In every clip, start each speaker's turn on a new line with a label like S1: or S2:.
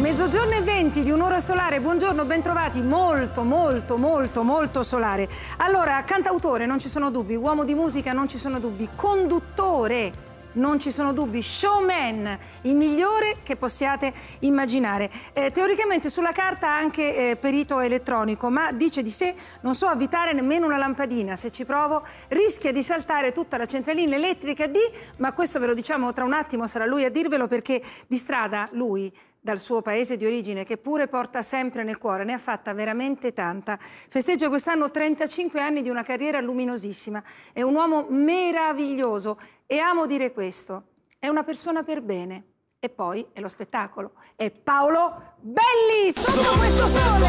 S1: Mezzogiorno e 20 di un'ora solare, buongiorno, bentrovati, molto, molto, molto, molto solare. Allora, cantautore, non ci sono dubbi, uomo di musica, non ci sono dubbi, conduttore, non ci sono dubbi, showman, il migliore che possiate immaginare. Eh, teoricamente sulla carta anche eh, perito elettronico, ma dice di sé non so avvitare nemmeno una lampadina, se ci provo rischia di saltare tutta la centralina elettrica di, ma questo ve lo diciamo tra un attimo, sarà lui a dirvelo perché di strada lui dal suo paese di origine, che pure porta sempre nel cuore, ne ha fatta veramente tanta. Festeggia quest'anno 35 anni di una carriera luminosissima. È un uomo meraviglioso e amo dire questo. È una persona per bene. E poi è lo spettacolo. È Paolo Belli sotto questo sole! Bello,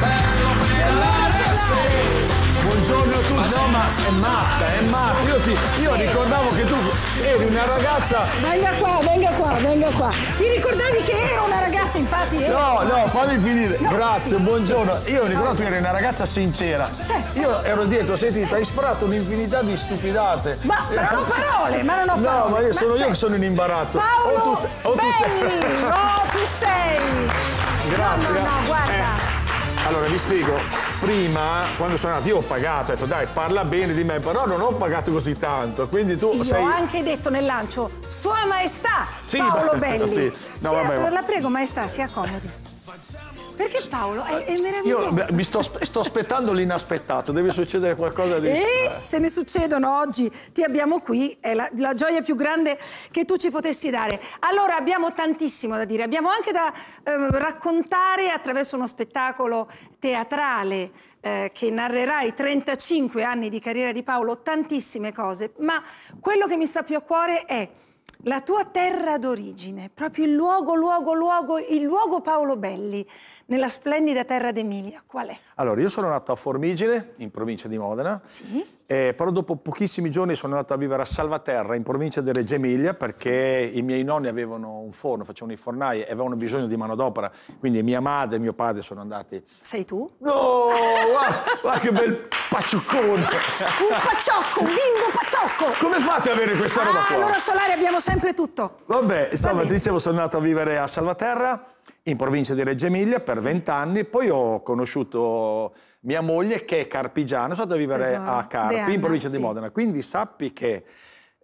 S1: bello, bello, bello,
S2: bello,
S3: Buongiorno a tutti. No, ma è matta, è matta. Io, ti, io ricordavo che tu eri una ragazza. Venga qua, venga qua,
S1: venga qua. Ti ricordavi che ero una ragazza, infatti? No, no,
S3: fammi finire. No, Grazie, sì, buongiorno. Sì. Io ricordo che tu eri una ragazza sincera. Certo. Io ero dietro, senti, ti hai sparato un'infinità di stupidate. Ma, ma non ho parole, ma non ho parole. No, ma io sono ma io cioè, che sono in imbarazzo. Paolo, o tu sei. O tu sei. Belli, o tu
S1: sei.
S3: Grazie. No, no, no,
S1: eh. guarda. Eh.
S3: Allora vi spiego, prima quando sono andato io ho pagato, ho detto dai parla bene di me, però non ho pagato così tanto, quindi tu io sei... ho
S1: anche detto nel lancio, Sua Maestà sì, Paolo Belli. Sì. No, vabbè, la prego maestà, si accomodi. Perché Paolo è, è meraviglioso. Io
S3: mi sto, sto, aspettando l'inaspettato, deve succedere qualcosa di... E
S1: se ne succedono oggi, ti abbiamo qui, è la, la, gioia più grande che tu ci potessi dare. Allora abbiamo tantissimo da dire, abbiamo anche da eh, raccontare attraverso uno spettacolo teatrale eh, che narrerà i 35 anni di carriera di Paolo, tantissime cose, ma quello che mi sta più a cuore è la tua terra d'origine, proprio il luogo, luogo, luogo, il luogo Paolo Belli nella splendida terra d'Emilia, qual è?
S3: Allora, io sono nato a Formigine, in provincia di Modena, sì. eh, però dopo pochissimi giorni sono andato a vivere a Salvaterra, in provincia di Reggio Emilia, perché sì. i miei nonni avevano un forno, facevano i fornai e avevano sì. bisogno di manodopera, quindi mia madre e mio padre sono andati...
S1: Sei tu? No, guarda, che
S3: bel paciuccone! un
S1: pacciocco, un bimbo pacciocco!
S3: Come fate ad avere questa ah, roba qua? allora Solare,
S1: abbiamo sempre tutto!
S3: Vabbè, insomma, Va dicevo, sono andato a vivere a Salvaterra, in provincia di Reggio Emilia per vent'anni, sì. poi ho conosciuto mia moglie che è carpigiana, sono stato a vivere Pesaro. a Carpi, Anna, in provincia sì. di Modena, quindi sappi che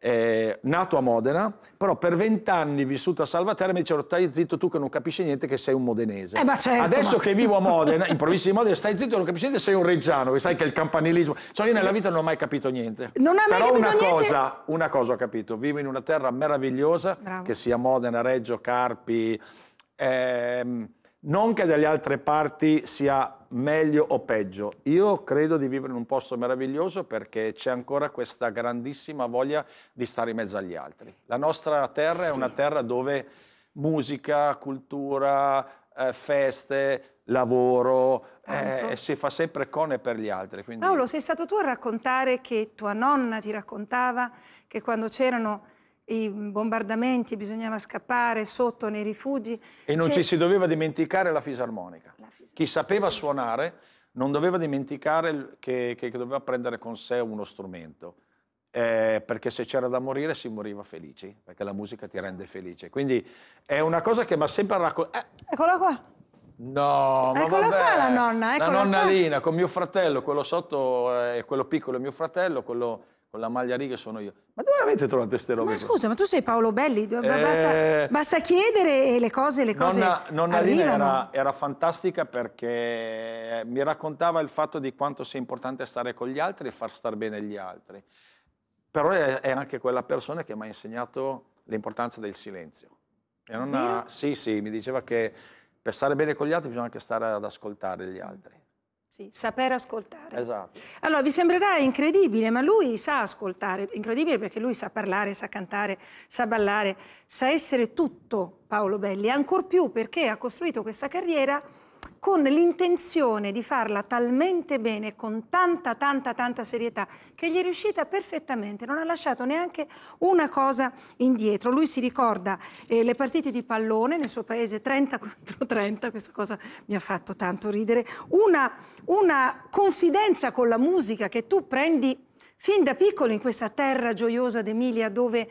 S3: eh, nato a Modena, però per vent'anni vissuto a Salvaterra mi dicevano stai zitto tu che non capisci niente che sei un modenese. Eh, certo, Adesso ma... che vivo a Modena, in provincia di Modena, stai zitto non capisci niente sei un reggiano, che sai che il campanilismo... Cioè io nella vita non ho mai capito niente. Non hai mai però capito una niente? Cosa, una cosa ho capito, vivo in una terra meravigliosa, Bravo. che sia Modena, Reggio, Carpi eh, non che dalle altre parti sia meglio o peggio. Io credo di vivere in un posto meraviglioso perché c'è ancora questa grandissima voglia di stare in mezzo agli altri. La nostra terra sì. è una terra dove musica, cultura, eh, feste, lavoro, eh, si fa sempre con e per gli altri. Quindi...
S1: Paolo, sei stato tu a raccontare che tua nonna ti raccontava che quando c'erano i bombardamenti, bisognava scappare sotto nei rifugi. E non ci si
S3: doveva dimenticare la fisarmonica. la fisarmonica. Chi sapeva suonare non doveva dimenticare che, che doveva prendere con sé uno strumento. Eh, perché se c'era da morire si moriva felici, perché la musica ti rende felice. Quindi è una cosa che mi ha sempre raccontato. Eh. Eccolo qua. No, ma eccola vabbè. qua la nonna, La nonna qua. con mio fratello, quello sotto, eh, quello piccolo è mio fratello, quello con la maglia riga sono io. Ma dove avete trovato queste robe? Ma scusa,
S1: ma tu sei Paolo Belli, basta, eh... basta chiedere e le cose, le cose nonna, nonna Lina Era,
S3: era, fantastica perché mi raccontava il fatto di quanto sia importante stare con gli altri e far star bene gli altri. Però è, è anche quella persona che mi ha insegnato l'importanza del silenzio. E nonna, sì, sì, mi diceva che per stare bene con gli altri bisogna anche stare ad ascoltare gli altri.
S1: Sì, saper ascoltare. Esatto. Allora, vi sembrerà incredibile, ma lui sa ascoltare. Incredibile perché lui sa parlare, sa cantare, sa ballare, sa essere tutto Paolo Belli. Ancor più perché ha costruito questa carriera con l'intenzione di farla talmente bene, con tanta, tanta, tanta serietà, che gli è riuscita perfettamente, non ha lasciato neanche una cosa indietro. Lui si ricorda eh, le partite di pallone nel suo paese 30 contro 30, questa cosa mi ha fatto tanto ridere, una, una confidenza con la musica che tu prendi fin da piccolo in questa terra gioiosa d'Emilia dove,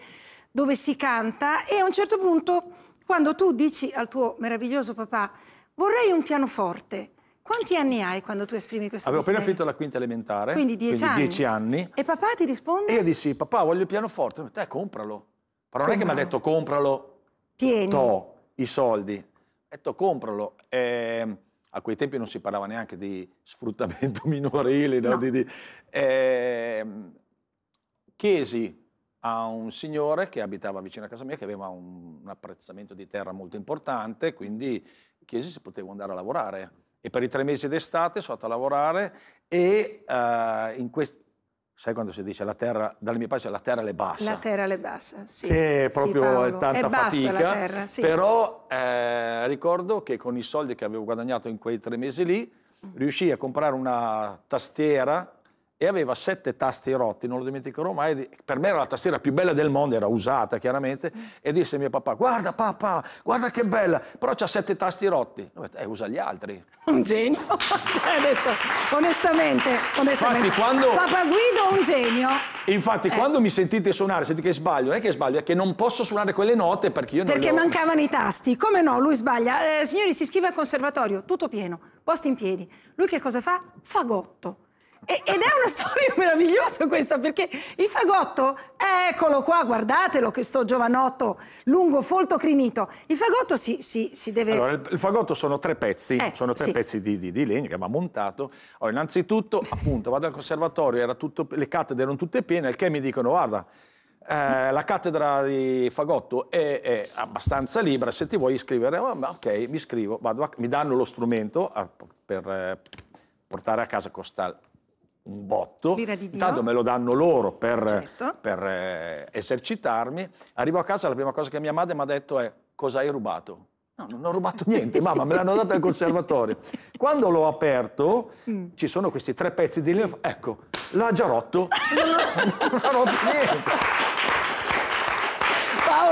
S1: dove si canta e a un certo punto quando tu dici al tuo meraviglioso papà vorrei un pianoforte. Quanti anni hai quando tu esprimi questo Avevo appena finito
S3: la quinta elementare. Quindi dieci, quindi anni. dieci anni.
S1: E papà ti risponde?
S3: E io dissi, papà voglio il pianoforte. Te eh, compralo. Però compralo. non è che mi ha detto compralo. Tieni. To, i soldi. Ha detto compralo. E, ehm, a quei tempi non si parlava neanche di sfruttamento minorile. No? No. Di, di, e, ehm, chiesi a un signore che abitava vicino a casa mia che aveva un, un apprezzamento di terra molto importante, quindi chiesi se potevo andare a lavorare. E per i tre mesi d'estate sono andato a lavorare e uh, in questi sai quando si dice la terra, dalle mie parti la terra le bassa. La
S1: terra le bassa,
S3: sì. Che è proprio sì, tanta è fatica. La terra, sì. Però eh, ricordo che con i soldi che avevo guadagnato in quei tre mesi lì, mm. riuscii a comprare una tastiera e aveva sette tasti rotti, non lo dimenticherò mai, per me era la tastiera più bella del mondo, era usata chiaramente, e disse a mio papà, guarda papà, guarda che bella, però c'ha sette tasti rotti. Detto, eh, usa gli altri.
S1: Un genio. Cioè, adesso, onestamente, onestamente. Infatti, quando... Papà Guido è un genio.
S3: Infatti, eh. quando mi sentite suonare, sentite che sbaglio, non è che sbaglio, è che non posso suonare quelle note perché io non Perché ho... mancavano
S1: i tasti. Come no, lui sbaglia. Eh, signori, si iscrive al conservatorio, tutto pieno, posti in piedi. Lui che cosa fa? Fagotto ed è una storia meravigliosa questa, perché il fagotto, eccolo qua, guardatelo che sto giovanotto lungo, folto, crinito. Il fagotto si, si, si deve... Allora,
S3: il fagotto sono tre pezzi, eh, sono tre sì. pezzi di, di, di, legno che va montato. Allora, innanzitutto, appunto, vado al conservatorio, tutto, le cattedre erano tutte piene, al che mi dicono, guarda, eh, la cattedra di Fagotto è, è, abbastanza libera, se ti vuoi iscrivere, ah, ok, mi iscrivo, a, mi danno lo strumento a, per eh, portare a casa Costal un botto, di intanto me lo danno loro per, certo. per eh, esercitarmi. Arrivo a casa, la prima cosa che mia madre mi ha detto è cosa hai rubato? No, non ho rubato niente, mamma, me l'hanno data al conservatorio. Quando l'ho aperto, mm. ci sono questi tre pezzi di sì. legno, ecco, l'ha già rotto,
S4: non ha rotto niente.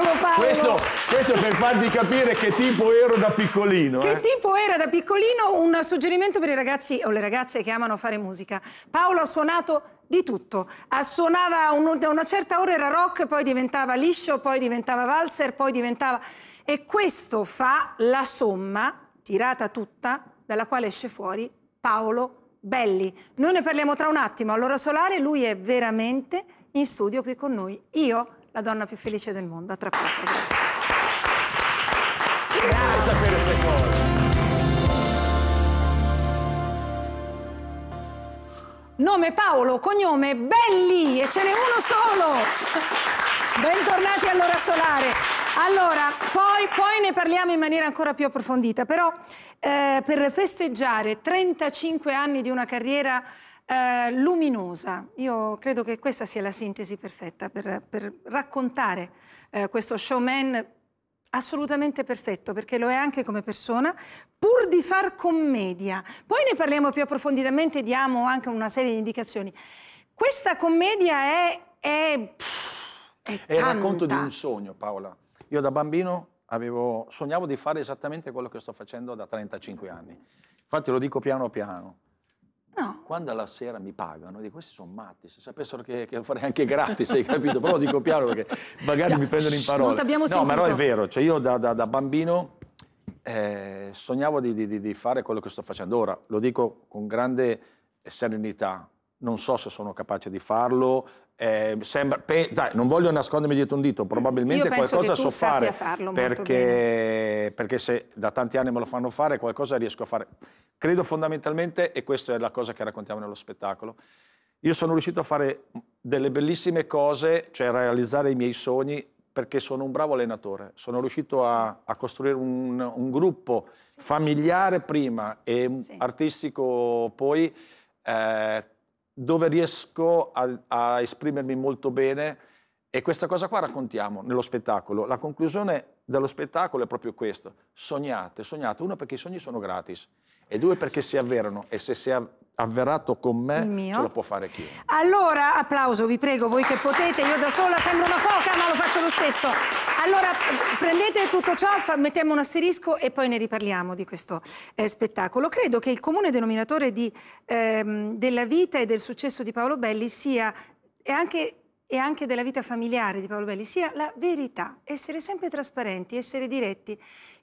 S4: Paolo, Paolo. Questo,
S3: questo, per farti capire che tipo ero da piccolino. Che eh.
S1: tipo era da piccolino? Un suggerimento per i ragazzi o le ragazze che amano fare musica. Paolo ha suonato di tutto. Suonava un, una certa ora era rock, poi diventava liscio, poi diventava valzer, poi diventava... E questo fa la somma, tirata tutta, dalla quale esce fuori Paolo Belli. Noi ne parliamo tra un attimo. Allora Solare, lui è veramente in studio qui con noi. Io la donna più felice del mondo. A tra poco. Grazie. sapere queste cose. Nome Paolo, cognome Belli e ce n'è uno solo. Bentornati all'ora solare. Allora, poi, poi, ne parliamo in maniera ancora più approfondita, però eh, per festeggiare 35 anni di una carriera eh, luminosa. Io credo che questa sia la sintesi perfetta per, per raccontare eh, questo showman assolutamente perfetto, perché lo è anche come persona, pur di far commedia. Poi ne parliamo più approfonditamente, diamo anche una serie di indicazioni. Questa commedia è... È, pff,
S3: è, è il racconto di un sogno, Paola. Io da bambino avevo, sognavo di fare esattamente quello che sto facendo da 35 anni. Infatti lo dico piano piano No. Quando alla sera mi pagano, dico questi sono matti, se sapessero che, che lo farei anche gratis, hai capito? Però lo dico piano perché magari no, mi prendono in parola. No, sentito. ma no, è vero, cioè io da, da, da bambino eh, sognavo di, di, di, fare quello che sto facendo ora, lo dico con grande serenità, non so se sono capace di farlo, eh, sembra, pe, dai, non voglio nascondermi dietro un dito, probabilmente qualcosa so fare perché, perché, se da tanti anni me lo fanno fare, qualcosa riesco a fare. Credo fondamentalmente, e questa è la cosa che raccontiamo nello spettacolo, io sono riuscito a fare delle bellissime cose, cioè realizzare i miei sogni perché sono un bravo allenatore, sono riuscito a, a costruire un, un gruppo sì. familiare prima e sì. artistico poi. Eh, dove riesco a, a esprimermi molto bene e questa cosa qua raccontiamo nello spettacolo. La conclusione dello spettacolo è proprio questa. Sognate, sognate. Uno perché i sogni sono gratis e due perché si avverano e se si è avverato con me ce lo può fare chi.
S1: Allora applauso, vi prego, voi che potete, io da sola sembro una foca ma lo faccio lo stesso. Allora prendete tutto ciò, mettiamo un asterisco e poi ne riparliamo di questo eh, spettacolo. Credo che il comune denominatore di, ehm, della vita e del successo di Paolo Belli sia e anche e anche della vita familiare di Paolo Belli sia la verità, essere sempre trasparenti, essere diretti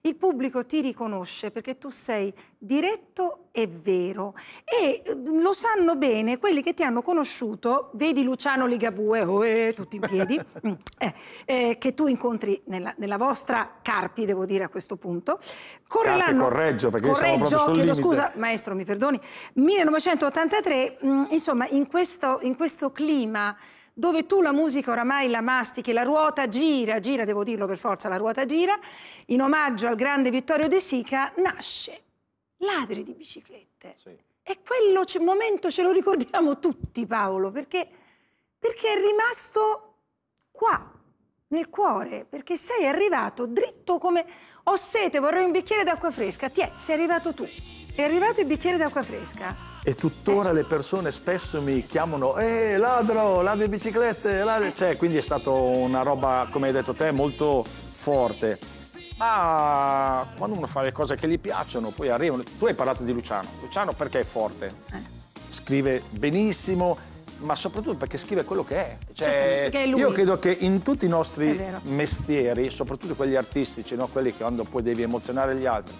S1: il pubblico ti riconosce perché tu sei diretto e vero e lo sanno bene quelli che ti hanno conosciuto, vedi Luciano Ligabue, oh, eh, tutti in piedi, mm, eh, eh, che tu incontri nella, nella, vostra Carpi, devo dire a questo punto, correlano... Carpi,
S3: correggio, perché correggio, siamo chiedo scusa,
S1: maestro mi perdoni, 1983, mh, mm, insomma in questo, in questo clima dove tu la musica oramai la mastichi, la ruota gira, gira, devo dirlo per forza, la ruota gira, in omaggio al grande Vittorio De Sica, nasce Ladri di biciclette. Sì. E quello momento ce lo ricordiamo tutti, Paolo, perché, perché è rimasto qua, nel cuore, perché sei arrivato dritto come... Ho sete, vorrei un bicchiere d'acqua fresca. Ti è, sei arrivato tu. È arrivato il bicchiere d'acqua fresca.
S3: E tuttora le persone spesso mi chiamano Eh, ladro, ladro di biciclette, ladro... Cioè, quindi è stata una roba, come hai detto te, molto forte. Ma quando uno fa le cose che gli piacciono, poi arrivano... Tu hai parlato di Luciano. Luciano perché è forte? Eh. Scrive benissimo, ma soprattutto perché scrive quello che è. Cioè, certo, che è io credo che in tutti i nostri mestieri, soprattutto quelli artistici, no? quelli che quando poi devi emozionare gli altri,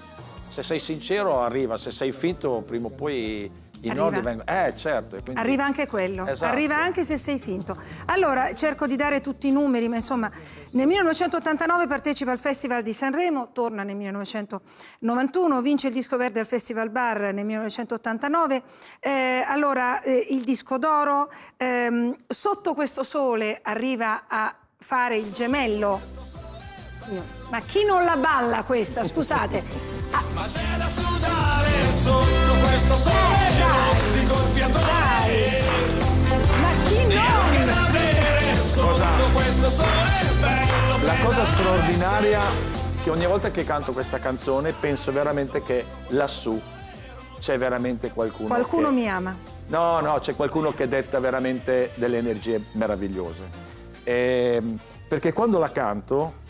S3: se sei sincero arriva, se sei finto prima o poi... I arriva. vengono. Eh, certo. Quindi... Arriva
S1: anche quello, esatto. arriva anche se sei finto. Allora, cerco di dare tutti i numeri, ma insomma, nel 1989 partecipa al Festival di Sanremo, torna nel 1991, vince il disco verde al Festival Bar nel 1989, eh, allora eh, il disco d'oro, ehm, sotto questo sole arriva a fare il gemello. Signor, ma chi non la balla questa? Scusate.
S3: Ma c'è da sudare sotto questo sole rossi col fiatone.
S5: Ma chi non? E da bere sotto questo sole
S3: bello. La cosa straordinaria che ogni volta che canto questa canzone penso veramente che lassù c'è veramente qualcuno. Qualcuno che... mi ama. No, no, c'è qualcuno che detta veramente delle energie meravigliose. E... Ehm, perché quando la canto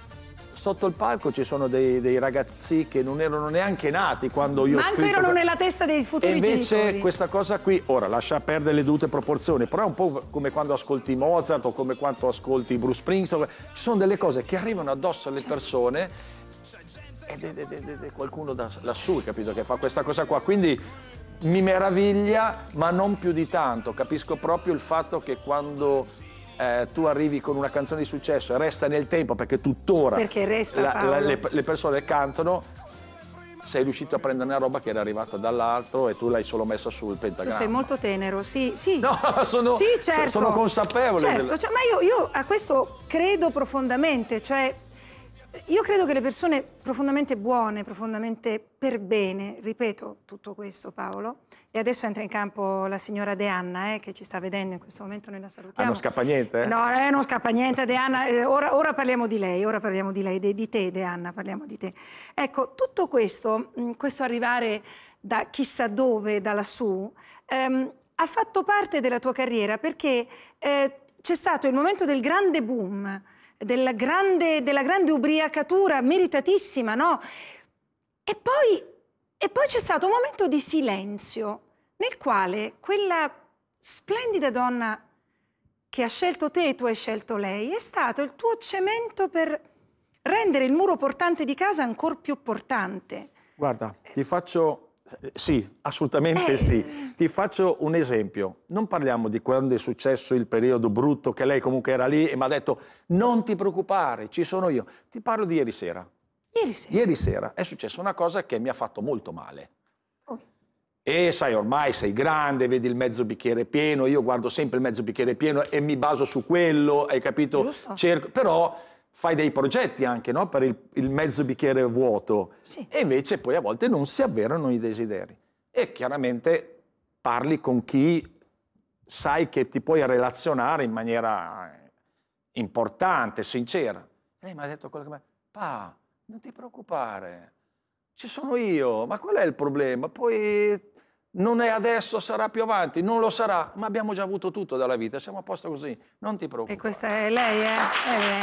S3: sotto il palco ci sono dei, dei, ragazzi che non erano neanche nati quando io Manco ho scritto... erano nella
S1: testa dei futuri e invece genitori.
S3: questa cosa qui, ora lascia perdere le dovute proporzioni, però è un po' come quando ascolti Mozart o come quando ascolti Bruce Springsteen, ci sono delle cose che arrivano addosso alle persone ed è qualcuno da, lassù, capito, che fa questa cosa qua, quindi mi meraviglia ma non più di tanto, capisco proprio il fatto che quando eh, tu arrivi con una canzone di successo e resta nel tempo perché tuttora perché resta, la, la, le, le, persone cantano sei riuscito a prendere una roba che era arrivata dall'altro e tu l'hai solo messa sul pentagramma. Tu sei
S1: molto tenero, sì, sì. No, sono, sì, certo. sono consapevole. Certo, del... cioè, ma io, io a questo credo profondamente, cioè io credo che le persone profondamente buone, profondamente per bene, ripeto tutto questo Paolo, e adesso entra in campo la signora De Anna, eh, che ci sta vedendo in questo momento, noi la salutiamo. Ah, non
S3: scappa niente? Eh? No,
S1: eh, non scappa niente, De Anna. Eh, ora, ora, parliamo di lei, ora parliamo di lei, di, di te, De Anna, parliamo di te. Ecco, tutto questo, questo arrivare da chissà dove, da lassù, ehm, ha fatto parte della tua carriera perché eh, c'è stato il momento del grande boom, della grande, della grande ubriacatura meritatissima, no? E poi, e poi c'è stato un momento di silenzio nel quale quella splendida donna che ha scelto te e tu hai scelto lei è stato il tuo cemento per rendere il muro portante di casa ancora più portante.
S3: Guarda, ti faccio... Eh, sì, assolutamente eh. sì. Ti faccio un esempio. Non parliamo di quando è successo il periodo brutto che lei comunque era lì e mi ha detto non ti preoccupare, ci sono io. Ti parlo di ieri sera. Ieri sera. Ieri sera è successa una cosa che mi ha fatto molto male. E sai, ormai sei grande, vedi il mezzo bicchiere pieno, io guardo sempre il mezzo bicchiere pieno e mi baso su quello, hai capito? Giusto. Cerco, però fai dei progetti anche no? per il, il, mezzo bicchiere vuoto sì. e invece poi a volte non si avverano i desideri. E chiaramente parli con chi sai che ti puoi relazionare in maniera importante, sincera. Lei mi ha detto quello che mi ha detto, Pa, non ti preoccupare, ci sono io, ma qual è il problema? Poi non è adesso, sarà più avanti, non lo sarà, ma abbiamo già avuto tutto dalla vita, siamo a posto così, non ti preoccupare. E questa è lei, eh? È lei.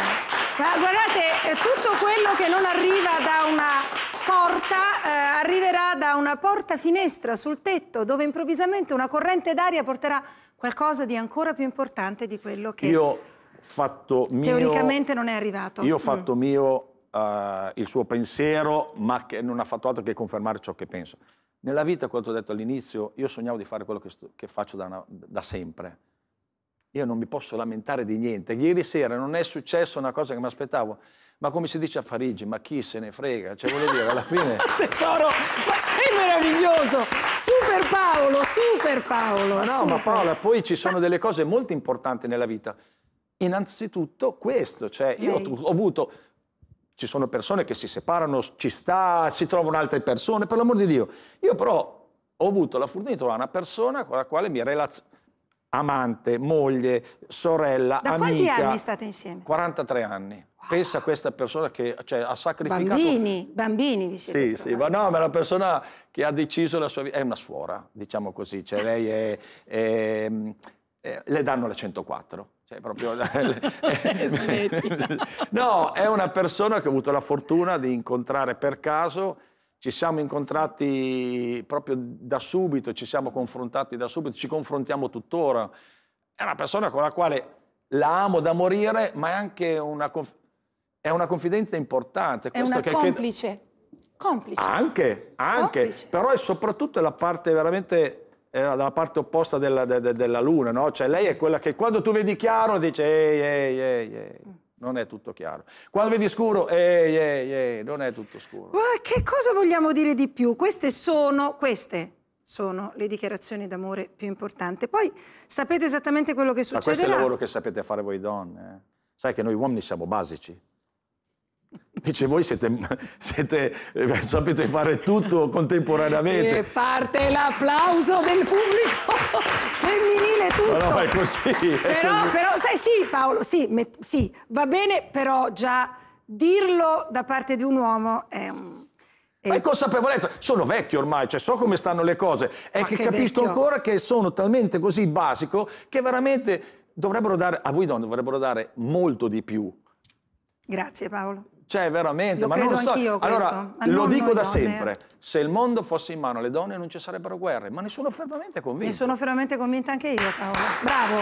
S3: Ma
S1: guardate, eh, tutto quello che non arriva da una porta eh, arriverà da una porta finestra sul tetto dove improvvisamente una corrente d'aria porterà qualcosa di ancora più importante di quello che io
S3: fatto mio, teoricamente
S1: non è arrivato. Io ho mm. fatto
S3: mm. mio uh, il suo pensiero, ma che non ha fatto altro che confermare ciò che penso. Nella vita, quello che ho detto all'inizio, io sognavo di fare quello che, sto, che faccio da, una, da, sempre. Io non mi posso lamentare di niente. Ieri sera non è successa una cosa che mi aspettavo, ma come si dice a Parigi, ma chi se ne frega? Cioè, voglio dire, alla fine...
S1: Tesoro, ma sei meraviglioso! Super Paolo, super
S3: Paolo! Ma no, super. ma Paola, poi ci sono delle cose molto importanti nella vita. Innanzitutto questo, cioè io Lei. ho avuto ci sono persone che si separano, ci sta, si trovano altre persone, per l'amor di Dio. Io però ho avuto la fornitura trovare una persona con la quale mi relaziono. Amante, moglie, sorella, da amica. Da quanti anni state insieme? 43 anni. Wow. Pensa a questa persona che cioè, ha sacrificato... Bambini,
S1: bambini vi siete Sì, trovati.
S3: sì, ma no, ma è una persona che ha deciso la sua vita... È una suora, diciamo così. Cioè lei è, è, è le danno le 104. Cioè, proprio... no, è una persona che ho avuto la fortuna di incontrare per caso. Ci siamo incontrati proprio da subito, ci siamo confrontati da subito, ci confrontiamo tuttora. È una persona con la quale la amo da morire, ma è anche una, conf... è una confidenza importante. È una che complice.
S1: Che... Complice.
S3: Anche, anche. Complice. Però è soprattutto la parte veramente era eh, dalla parte opposta della, de, de, della luna, no? Cioè lei è quella che quando tu vedi chiaro dice ehi, ehi, ehi, ehi. Non è tutto chiaro. Quando vedi scuro, ehi, ehi, ehi, non è tutto scuro.
S1: Ma che cosa vogliamo dire di più? Queste sono, queste sono le dichiarazioni d'amore più importanti. Poi sapete esattamente quello che succede. Ma questo è il lavoro
S3: che sapete fare voi donne. Eh? Sai che noi uomini siamo basici. Invece voi siete, siete, eh, sapete fare tutto contemporaneamente. E
S1: parte l'applauso del pubblico femminile tutto.
S3: No, no, è così. È però, così.
S1: però, sai, sì Paolo, sì, met, sì, va bene, però già dirlo da parte di un uomo è un...
S3: Ma è consapevolezza, sono vecchio ormai, cioè so come stanno le cose, è Ma che, che capisco ancora che sono talmente così basico che veramente dovrebbero dare, a voi donne dovrebbero dare molto di più.
S1: Grazie Paolo.
S3: Cioè, veramente, lo ma non lo so. Allora, lo dico da sempre: se il mondo fosse in mano alle donne non ci sarebbero guerre, ma ne sono fermamente convinto. Ne sono
S1: fermamente convinta anche io, Paolo. Bravo.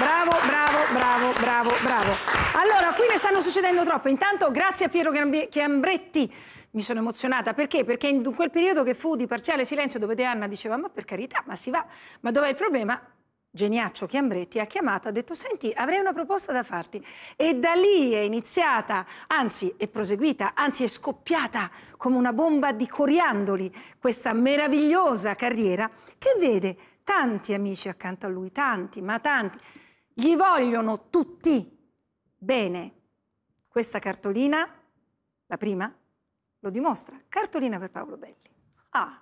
S1: Bravo, bravo, bravo, bravo, bravo. Allora, qui ne stanno succedendo troppe. Intanto, grazie a Piero Chiambretti mi sono emozionata. Perché? Perché in quel periodo che fu di parziale silenzio dove De Anna diceva ma per carità, ma si va, ma dov'è il problema? Geniaccio Chiambretti ha chiamato, ha detto senti avrei una proposta da farti e da lì è iniziata, anzi è proseguita, anzi è scoppiata come una bomba di coriandoli questa meravigliosa carriera che vede tanti amici accanto a lui, tanti, ma tanti, gli vogliono tutti bene. Questa cartolina, la prima, lo dimostra, cartolina per Paolo Belli.
S2: Ah,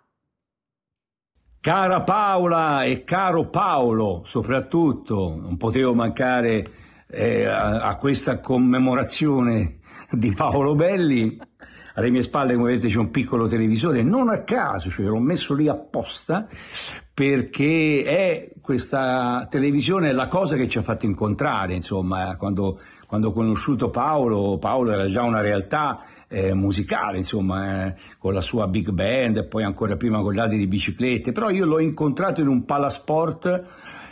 S4: Cara Paola e caro Paolo, soprattutto, non potevo mancare eh, a, a, questa commemorazione di Paolo Belli. Alle mie spalle, come vedete, c'è un piccolo televisore, non a caso, cioè l'ho messo lì apposta perché è questa televisione la cosa che ci ha fatto incontrare, insomma, quando, quando ho conosciuto Paolo, Paolo era già una realtà eh, musicale, insomma, eh, con la sua big band e poi ancora prima con lati di biciclette, però io l'ho incontrato in un palasport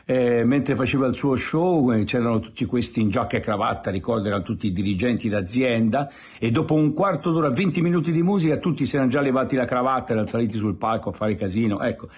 S4: eh, mentre faceva il suo show c'erano tutti questi in giacca e cravatta, ricordo erano tutti i dirigenti d'azienda e dopo un quarto d'ora, 20 minuti di musica tutti si erano già levati la cravatta, erano saliti sul palco a fare casino, ecco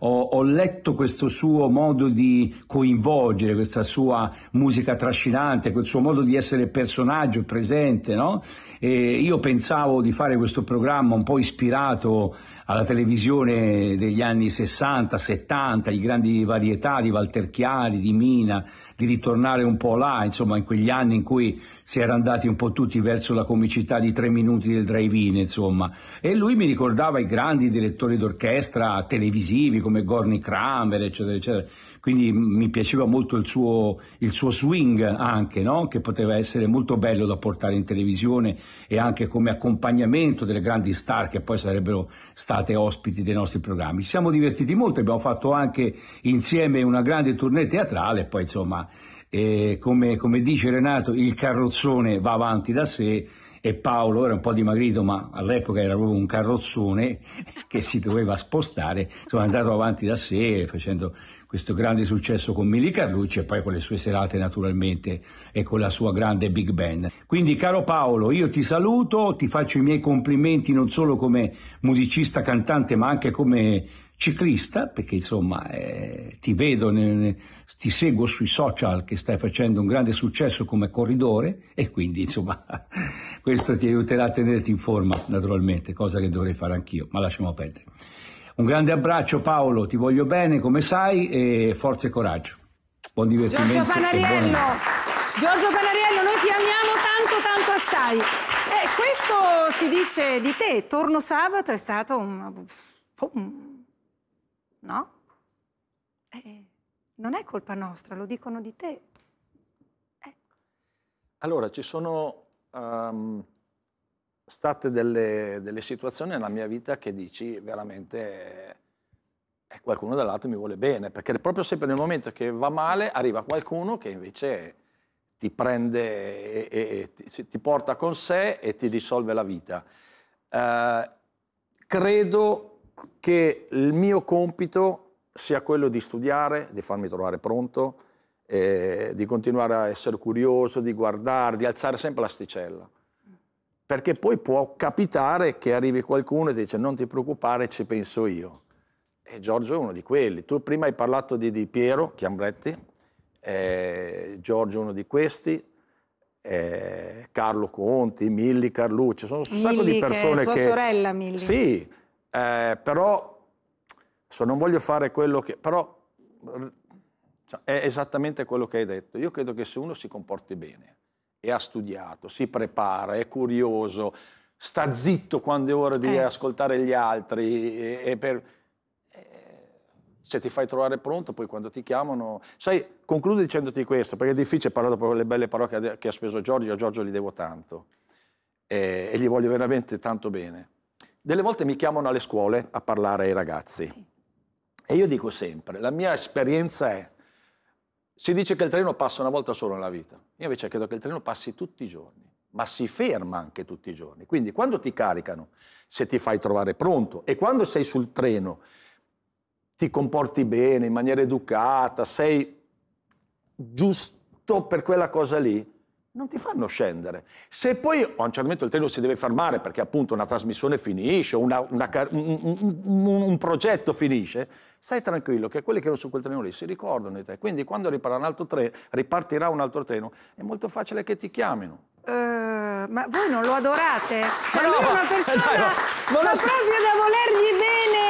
S4: ho, ho letto questo suo modo di coinvolgere, questa sua musica trascinante, quel suo modo di essere personaggio presente, no? E io pensavo di fare questo programma un po' ispirato alla televisione degli anni 60, 70, di grandi varietà di Walter Chiari, di Mina, di ritornare un po' là, insomma, in quegli anni in cui si erano andati un po' tutti verso la comicità di tre minuti del drive-in, insomma. E lui mi ricordava i grandi direttori d'orchestra televisivi come Gorny Kramer, eccetera, eccetera. Quindi mi piaceva molto il suo, il suo swing anche, no? che poteva essere molto bello da portare in televisione e anche come accompagnamento delle grandi star che poi sarebbero state ospiti dei nostri programmi. Ci siamo divertiti molto, abbiamo fatto anche insieme una grande tournée teatrale, poi insomma e come, come dice Renato, il carrozzone va avanti da sé e Paolo era un po' dimagrito, ma all'epoca era proprio un carrozzone che si doveva spostare, insomma è andato avanti da sé facendo questo grande successo con Milly Carlucci e poi con le sue serate naturalmente e con la sua grande Big Band. Quindi caro Paolo, io ti saluto, ti faccio i miei complimenti non solo come musicista cantante ma anche come ciclista, perché insomma eh, ti vedo, ne, ne, ti seguo sui social che stai facendo un grande successo come corridore e quindi insomma questo ti aiuterà a tenerti in forma naturalmente, cosa che dovrei fare anch'io, ma lasciamo perdere. Un grande abbraccio Paolo, ti voglio bene come sai e forza e coraggio. Buon divertimento. Giorgio Panariello,
S1: Giorgio Panariello, noi ti amiamo tanto tanto assai. Eh, questo si dice di te, torno sabato è stato un No? Eh, eh, non è colpa nostra, lo dicono di te.
S3: Eh. Allora, ci sono um, state delle, delle, situazioni nella mia vita che dici veramente eh, eh qualcuno dall'altro mi vuole bene, perché proprio sempre nel momento che va male arriva qualcuno che invece ti prende e, e, e ti, ti, porta con sé e ti risolve la vita. Uh, credo che il mio compito sia quello di studiare, di farmi trovare pronto, eh, di continuare a essere curioso, di guardare, di alzare sempre l'asticella. Perché poi può capitare che arrivi qualcuno e ti dice non ti preoccupare, ci penso io. E Giorgio è uno di quelli. Tu prima hai parlato di, di Piero Chiambretti, eh, Giorgio è uno di questi, eh, Carlo Conti, Milli Carlucci, sono un Milli sacco di persone che... È tua che... sorella Milli. Sì, eh, però, so, non voglio fare quello che... Però cioè, è esattamente quello che hai detto. Io credo che se uno si comporti bene e ha studiato, si prepara, è curioso, sta zitto quando è ora di eh. ascoltare gli altri e, e per eh, se ti fai trovare pronto, poi quando ti chiamano... Sai, concludo dicendoti questo, perché è difficile parlare dopo le belle parole che ha speso Giorgio, a Giorgio gli devo tanto eh, e gli voglio veramente tanto bene. Delle volte mi chiamano alle scuole a parlare ai ragazzi. Sì. E io dico sempre, la mia esperienza è, si dice che il treno passa una volta solo nella vita. Io invece credo che il treno passi tutti i giorni, ma si ferma anche tutti i giorni. Quindi quando ti caricano, se ti fai trovare pronto e quando sei sul treno, ti comporti bene, in maniera educata, sei giusto per quella cosa lì, non ti fanno scendere. Se poi a un certo momento il treno si deve fermare perché appunto una trasmissione finisce, una, una, un, un, un, progetto finisce, stai tranquillo che quelli che erano su quel treno lì si ricordano di te. Quindi quando un altro treno, ripartirà un altro treno è molto facile che ti chiamino.
S1: Uh, ma voi non lo adorate? Cioè no, lui è una persona no, no, non lo so. proprio da volergli bene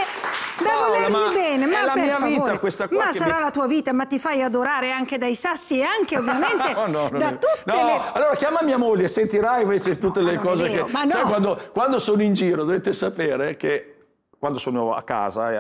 S1: volergli ma bene, ma è la mia favore. vita questa cosa. Ma sarà mi... la tua vita, ma ti fai adorare anche dai sassi e anche ovviamente no, no, da
S3: tutte no. le... allora chiama mia moglie, sentirai invece tutte ah, le cose che... Ma no. Sai, quando, quando sono in giro dovete sapere che quando sono a casa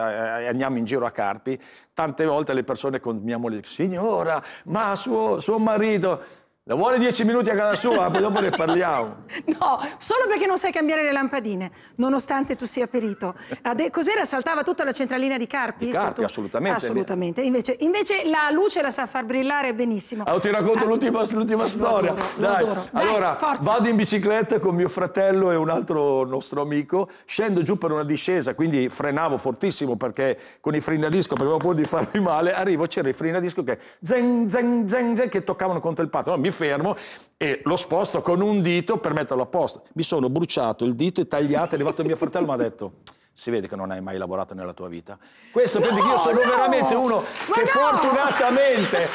S3: e andiamo in giro a Carpi, tante volte le persone con mia moglie dicono signora, ma suo, suo marito... La vuole 10 minuti a casa sua, poi dopo ne parliamo.
S1: No, solo perché non sai cambiare le lampadine, nonostante tu sia perito. Ade- cos'era? Saltava tutta la centralina di Carpi? Di Carpi, assolutamente. Assolutamente. Invece, invece, la luce la sa far brillare benissimo. Allora ah, ti racconto ah,
S3: l'ultima, storia. Adoro, Dai. Dai, allora, forza. vado in bicicletta con mio fratello e un altro nostro amico, scendo giù per una discesa, quindi frenavo fortissimo perché con i freni a disco, perché avevo paura di farmi male, arrivo, c'era i freni a disco che zeng, zeng, zeng, zeng, che toccavano contro il patto. No, mi fermo e lo sposto con un dito per metterlo a posto. Mi sono bruciato il dito e tagliato, è arrivato mio fratello e mi ha detto si vede che non hai mai lavorato nella tua vita. Questo no, perché io sono no, veramente uno che no. fortunatamente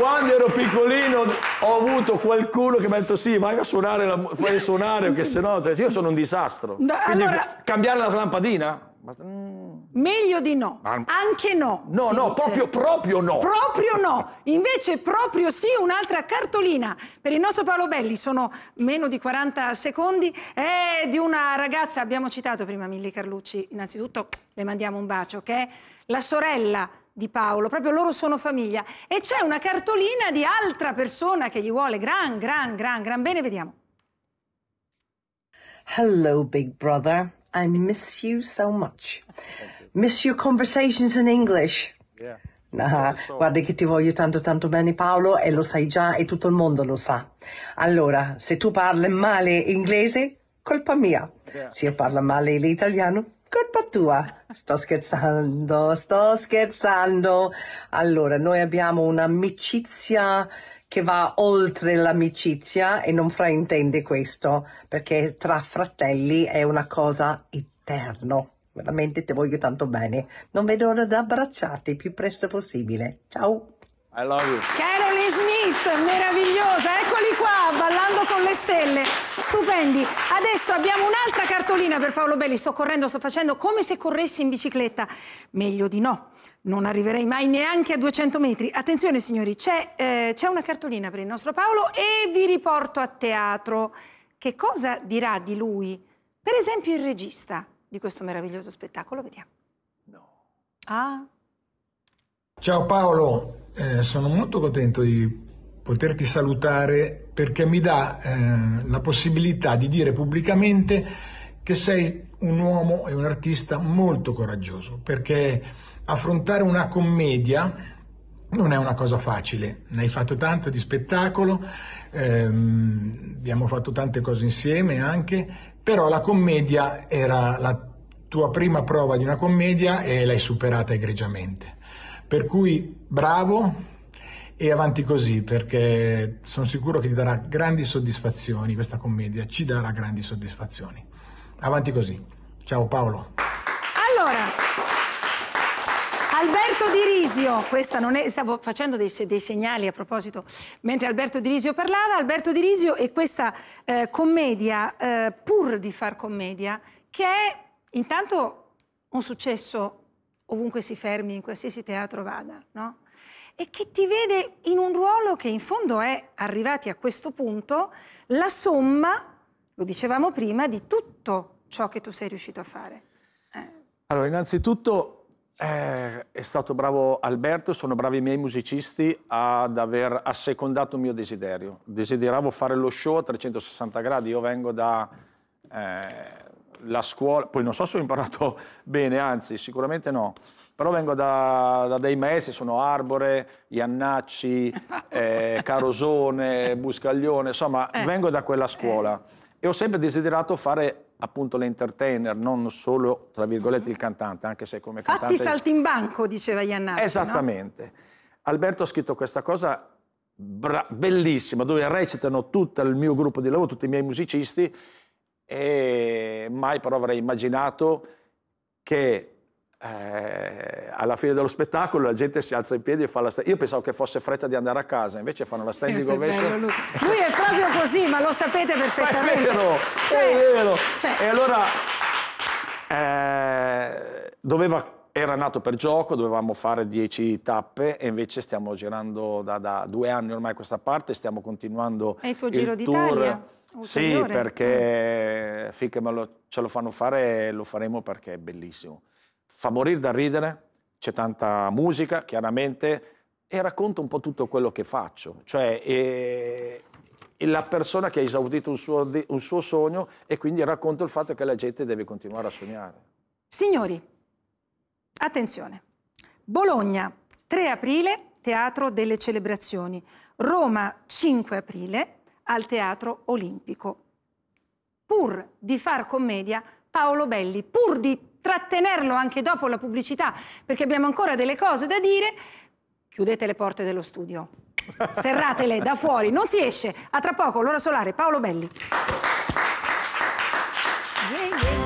S3: quando ero piccolino ho avuto qualcuno che mi ha detto sì, vai a suonare, la, fai suonare perché sennò cioè, io sono un disastro. Quindi allora... cambiare la lampadina ma...
S1: Mm. Meglio di no. An... Anche no. No, no, dice. proprio,
S3: proprio no. Proprio
S1: no. Invece proprio sì, un'altra cartolina per il nostro Paolo Belli. Sono meno di 40 secondi. È di una ragazza, abbiamo citato prima Milli Carlucci. Innanzitutto le mandiamo un bacio, che è la sorella di Paolo, proprio loro sono famiglia. E c'è una cartolina di altra persona che gli vuole gran, gran, gran, gran bene. Vediamo. Hello, Big Brother. I miss you so much. You. Miss your conversations in English. Yeah. Ah, guardi che ti voglio tanto tanto bene Paolo e lo sai già e tutto il mondo lo sa. Allora, se tu parli male inglese, colpa mia. Yeah. Se io parlo male l'italiano, colpa tua. Sto scherzando, sto scherzando. Allora, noi abbiamo un'amicizia che va oltre l'amicizia e non fraintende questo, perché tra fratelli è una cosa eterna. Veramente ti voglio tanto bene. Non vedo l'ora di abbracciarti il più presto possibile. Ciao. I love you. Caroline Smith, meravigliosa, eccoli qua, ballando con le stelle stupendi. Adesso abbiamo un'altra cartolina per Paolo Belli. Sto correndo, sto facendo come se corressi in bicicletta. Meglio di no. Non arriverei mai neanche a 200 metri. Attenzione signori, c'è eh, una cartolina per il nostro Paolo e vi riporto a teatro. Che cosa dirà di lui? Per esempio il regista di questo meraviglioso spettacolo. Vediamo. No. Ah.
S4: Ciao Paolo, eh,
S3: sono molto contento di poterti salutare perché mi dà eh, la possibilità di dire pubblicamente che sei un uomo e un artista molto coraggioso, perché affrontare una commedia non è una cosa facile, ne hai fatto tanto di spettacolo, ehm, abbiamo fatto tante cose insieme anche, però la commedia era la tua prima prova di una commedia e l'hai superata egregiamente. Per cui bravo, e avanti così perché sono sicuro che ti darà grandi soddisfazioni questa commedia, ci darà grandi soddisfazioni. Avanti così. Ciao Paolo.
S1: Allora, Alberto Di Risio, questa non è, stavo facendo dei, dei segnali a proposito, mentre Alberto Di Risio parlava, Alberto Di Risio e questa eh, commedia, eh, pur di far commedia, che è intanto un successo ovunque si fermi, in qualsiasi teatro vada, no? e che ti vede in un ruolo che in fondo è, arrivati a questo punto, la somma, lo dicevamo prima, di tutto ciò che tu sei riuscito a fare.
S3: Eh. Allora, innanzitutto eh, è stato bravo Alberto, sono bravi i miei musicisti ad aver assecondato il mio desiderio. Desideravo fare lo show a 360 gradi, io vengo da... Eh, la scuola, poi non so se ho imparato bene, anzi sicuramente no, però vengo da, da dei maestri, sono Arbore, Iannacci, eh, Carosone, Buscaglione, insomma eh. vengo da quella eh. scuola e ho sempre desiderato fare appunto l'entertainer, non solo, tra virgolette, il cantante, anche se come Fatti cantante... Fatti
S1: saltimbanco, diceva Iannacci, Esattamente.
S3: No? Alberto ha scritto questa cosa bellissima, dove recitano tutto il mio gruppo di lavoro, tutti i miei musicisti, e mai però avrei immaginato che eh, alla fine dello spettacolo la gente si alza in piedi e fa la standing. Io pensavo che fosse fretta di andare a casa, invece fanno la standing ovation. Lui.
S1: lui. è proprio così, ma lo sapete perfettamente.
S3: Ma è vero, cioè, è vero. Cioè. E allora eh, doveva era nato per gioco, dovevamo fare 10 tappe e invece stiamo girando da, da due anni ormai a questa parte, stiamo continuando È il tuo il giro d'Italia? Sì, perché ah. finché lo, ce lo fanno fare lo faremo perché è bellissimo fa morire da ridere, c'è tanta musica chiaramente e racconto un po' tutto quello che faccio, cioè e, e la persona che ha esaudito un suo, un suo sogno e quindi racconto il fatto che la gente deve continuare a sognare.
S1: Signori, attenzione, Bologna 3 aprile, Teatro delle Celebrazioni, Roma 5 aprile al Teatro Olimpico. Pur di far commedia, Paolo Belli, pur di trattenerlo anche dopo la pubblicità, perché abbiamo ancora delle cose da dire, chiudete le porte dello studio. Serratele da fuori, non si esce. A tra poco, l'ora solare, Paolo Belli. Yeah, yeah.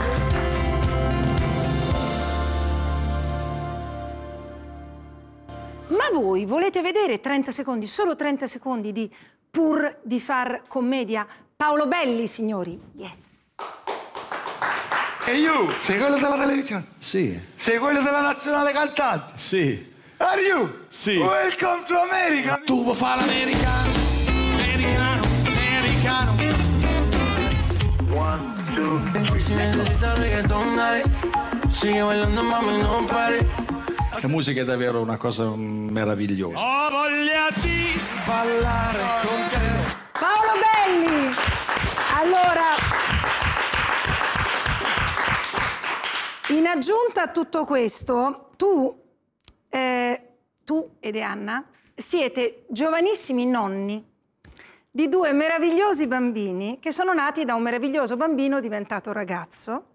S1: Ma voi volete vedere 30 secondi, solo 30 secondi di pur di far commedia? Paolo Belli, signori. Yes.
S2: E you? Sei quello della televisione? Sì.
S3: Sei quello della nazionale cantante? Sì. Are you? Sì. Welcome to America! Tu vuoi fare americano, americano, americano.
S2: One, two, three.
S3: Sigue bailando, mami, non pari. La musica è davvero una cosa meravigliosa.
S2: Ho voglia
S3: di ballare con te. Paolo Belli!
S1: Allora, In aggiunta a tutto questo, tu, eh, tu ed Anna siete giovanissimi nonni di due meravigliosi bambini che sono nati da un meraviglioso bambino diventato ragazzo,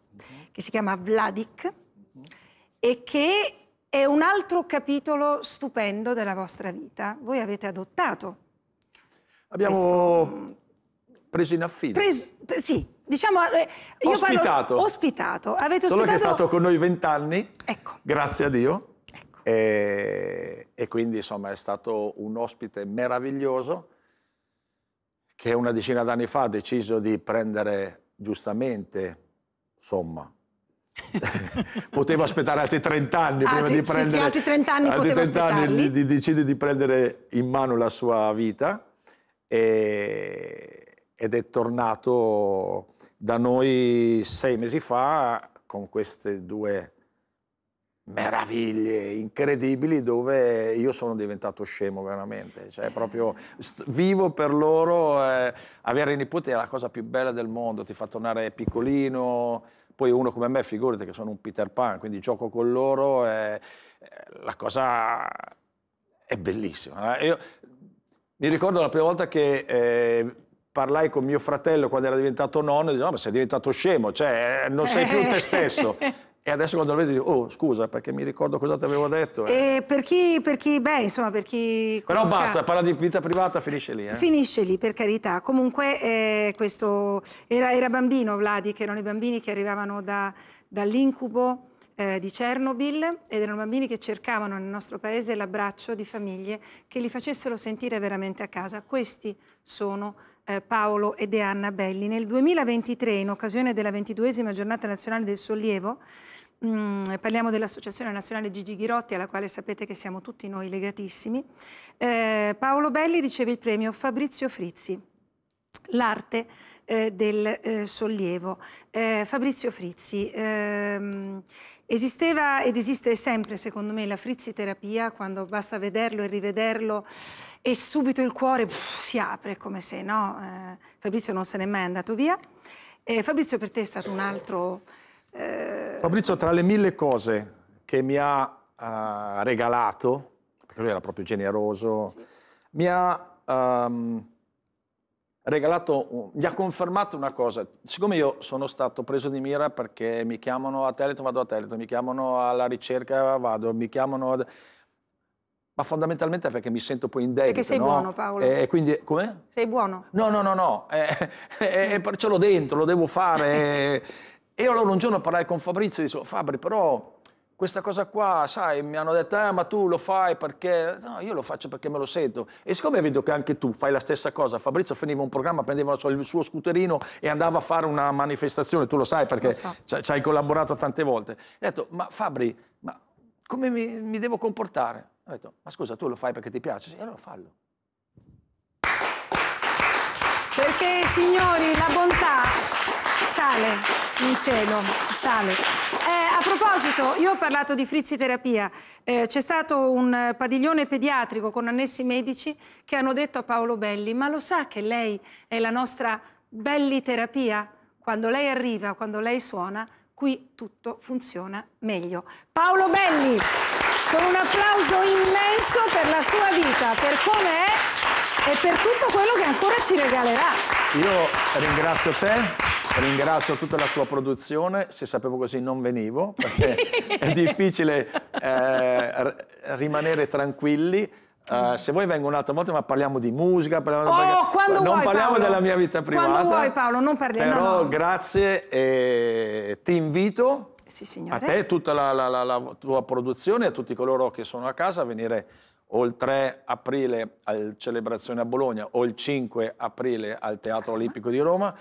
S1: che si chiama Vladik, e che è un altro capitolo stupendo della vostra vita. Voi avete adottato. Abbiamo
S3: questo... preso in affitto. Preso...
S1: Sì, diciamo, eh, io ospitato. Parlo, ospitato. Avete Solo che è stato
S3: con noi vent'anni, ecco. grazie a Dio. Ecco. E, e, quindi insomma è stato un ospite meraviglioso che una decina d'anni fa ha deciso di prendere giustamente, insomma, poteva aspettare altri 30 anni ah, prima di prendere... Sì, altri 30 anni altri 30 anni di, decide di prendere in mano la sua vita e, ed è tornato da noi sei mesi fa con queste due meraviglie incredibili dove io sono diventato scemo veramente, cioè proprio vivo per loro, eh, avere i nipoti è la cosa più bella del mondo, ti fa tornare piccolino, poi uno come me figurati che sono un Peter Pan, quindi gioco con loro, eh, eh la cosa è bellissima. Eh. Io mi ricordo la prima volta che... Eh, parlai con mio fratello quando era diventato nonno, e dicevo, no, ma sei diventato scemo, cioè eh, non sei più te eh. stesso. E adesso quando lo vedo dico, oh scusa perché mi ricordo cosa ti avevo detto. Eh.
S1: E per chi, per chi, beh insomma per chi... Però basta,
S3: parla di vita privata, finisce lì. Eh.
S1: Finisce lì per carità. Comunque eh, questo era, era, bambino Vladi, che erano i bambini che arrivavano da, dall'incubo eh, di Chernobyl ed erano bambini che cercavano nel nostro paese l'abbraccio di famiglie che li facessero sentire veramente a casa. Questi sono eh, Paolo ed Anna Belli. Nel 2023, in occasione della 22esima giornata nazionale del sollievo, Mm, parliamo dell'Associazione Nazionale Gigi Ghirotti, alla quale sapete che siamo tutti noi legatissimi, eh, Paolo Belli riceve il premio Fabrizio Frizzi, l'arte eh, del eh, sollievo. Eh, Fabrizio Frizzi, ehm, esisteva ed esiste sempre, secondo me, la Frizzi terapia, quando basta vederlo e rivederlo e subito il cuore pff, si apre come se no, eh, Fabrizio non se n'è mai andato via. Eh, Fabrizio per te è stato un altro...
S3: Eh... Fabrizio tra le mille cose che mi ha uh, regalato, perché lui era proprio generoso, sì. mi ha um, regalato, mi ha confermato una cosa, siccome io sono stato preso di mira perché mi chiamano a Teleton, vado a Teleton, mi chiamano alla ricerca, vado, mi chiamano... A ma fondamentalmente perché mi sento poi in debito. Perché sei no? buono, Paolo. E eh, quindi, come? Sei buono. No, no, no, no, eh, eh, eh, ce l'ho dentro, lo devo fare. e allora un giorno parlai con Fabrizio e dicevo, Fabri, però questa cosa qua, sai, mi hanno detto, eh, ma tu lo fai perché... No, io lo faccio perché me lo sento. E siccome vedo che anche tu fai la stessa cosa, Fabrizio finiva un programma, prendeva il suo scooterino e andava a fare una manifestazione, tu lo sai perché so. ci hai collaborato tante volte. E ho detto, ma Fabri, ma come mi, mi devo comportare? Ho detto, ma scusa, tu lo fai perché ti piace? Sì, allora fallo.
S1: Perché, signori, la bontà sale in cielo, sale. Eh, a proposito, io ho parlato di frizziterapia. Eh, c'è stato un padiglione pediatrico con annessi medici che hanno detto a Paolo Belli, ma lo sa che lei è la nostra belliterapia? Quando lei arriva, quando lei suona, qui tutto funziona meglio. Paolo Belli! con un applauso immenso per la sua vita, per come è e per tutto quello che ancora ci regalerà.
S3: Io ringrazio te. Ringrazio tutta la tua produzione, se sapevo così non venivo, perché è difficile eh, rimanere tranquilli. Uh, se vuoi vengo un'altra volta, ma parliamo di musica, parliamo oh, perché... non vuoi, parliamo Paolo. della mia vita privata. Quando vuoi
S1: Paolo, non parliamo. Però no, no.
S3: grazie e ti invito sì, signore. A te e tutta la, la, la, la tua produzione, a tutti coloro che sono a casa, a venire o il 3 aprile al Celebrazione a Bologna o il 5 aprile al Teatro Olimpico di Roma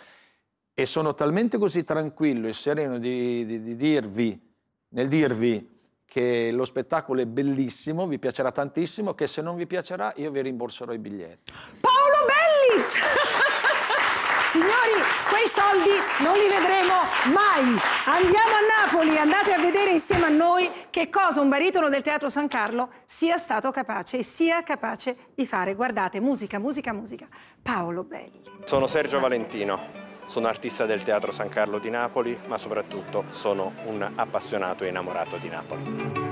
S3: e sono talmente così tranquillo e sereno di, di, di dirvi, nel dirvi che lo spettacolo è bellissimo, vi piacerà tantissimo, che se non vi piacerà io vi rimborserò i biglietti.
S1: Paolo Belli! Signori, quei soldi non li vedremo mai. Andiamo a Napoli, andate a vedere insieme a noi che cosa un baritono del Teatro San Carlo sia stato capace e sia capace di fare. Guardate, musica, musica, musica. Paolo Belli.
S6: Sono Sergio Valentino. Sono artista del Teatro San Carlo di Napoli, ma soprattutto sono un appassionato e innamorato di Napoli.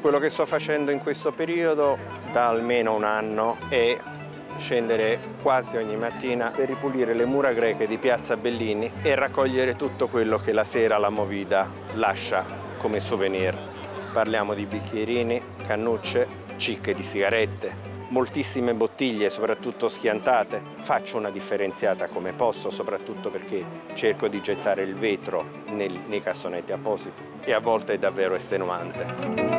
S6: Quello che sto facendo in questo periodo da almeno un anno è scendere quasi ogni mattina per ripulire le mura greche di Piazza Bellini e raccogliere tutto quello che la sera la Movida lascia come souvenir. Parliamo di bicchierini, cannucce, cicche di sigarette, moltissime bottiglie, soprattutto schiantate. Faccio una differenziata come posso, soprattutto perché cerco di gettare il vetro nel, nei cassonetti appositi e a volte è davvero estenuante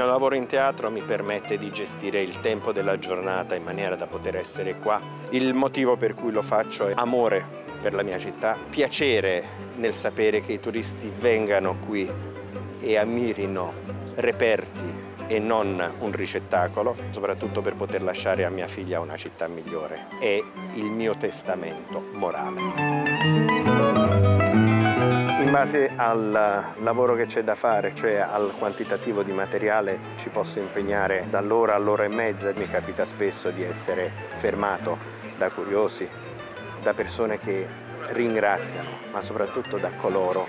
S6: mio lavoro in teatro mi permette di gestire il tempo della giornata in maniera da poter essere qua. Il motivo per cui lo faccio è amore per la mia città, piacere nel sapere che i turisti vengano qui e ammirino reperti e non un ricettacolo, soprattutto per poter lasciare a mia figlia una città migliore. È il mio testamento morale. In base al lavoro che c'è da fare, cioè al quantitativo di materiale, ci posso impegnare dall'ora all'ora e mezza. Mi capita spesso di essere fermato da curiosi, da persone che ringraziano, ma soprattutto da coloro